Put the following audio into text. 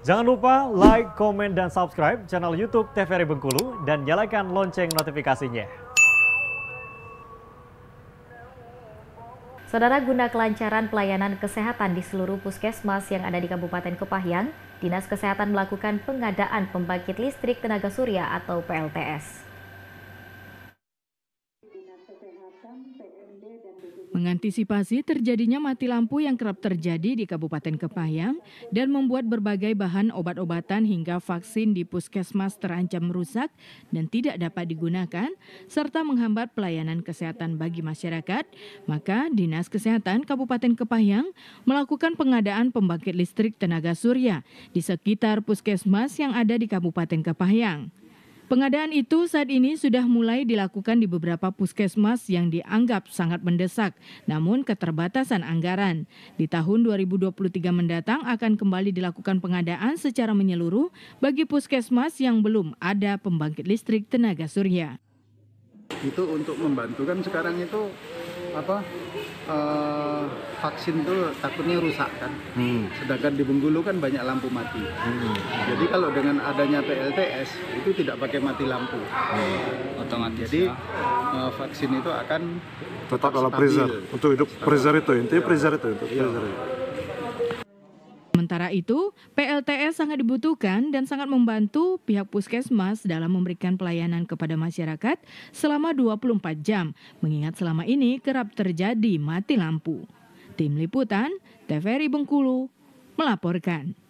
Jangan lupa like, komen, dan subscribe channel YouTube TVRI Bengkulu dan nyalakan lonceng notifikasinya. Saudara guna kelancaran pelayanan kesehatan di seluruh puskesmas yang ada di Kabupaten Kepahyang, Dinas Kesehatan melakukan pengadaan pembangkit listrik tenaga surya atau PLTS. Mengantisipasi terjadinya mati lampu yang kerap terjadi di Kabupaten Kepayang dan membuat berbagai bahan obat-obatan hingga vaksin di puskesmas terancam rusak dan tidak dapat digunakan, serta menghambat pelayanan kesehatan bagi masyarakat, maka Dinas Kesehatan Kabupaten Kepayang melakukan pengadaan pembangkit listrik tenaga surya di sekitar puskesmas yang ada di Kabupaten Kepayang. Pengadaan itu saat ini sudah mulai dilakukan di beberapa puskesmas yang dianggap sangat mendesak, namun keterbatasan anggaran. Di tahun 2023 mendatang akan kembali dilakukan pengadaan secara menyeluruh bagi puskesmas yang belum ada pembangkit listrik tenaga surya. Itu untuk membantu kan sekarang itu apa e, vaksin tuh takutnya rusak kan. Hmm. Sedangkan di Bengkulu kan banyak lampu mati. Hmm. Jadi kalau dengan adanya PLTS itu tidak pakai mati lampu. Hmm. Otomatis. Jadi ya. e, vaksin itu akan tetap kalau freezer untuk hidup freezer itu intinya iya. freezer itu untuk iya. freezer. Itu. Sementara itu, PLTS sangat dibutuhkan dan sangat membantu pihak puskesmas dalam memberikan pelayanan kepada masyarakat selama 24 jam, mengingat selama ini kerap terjadi mati lampu. Tim Liputan, TVRI Bengkulu, melaporkan.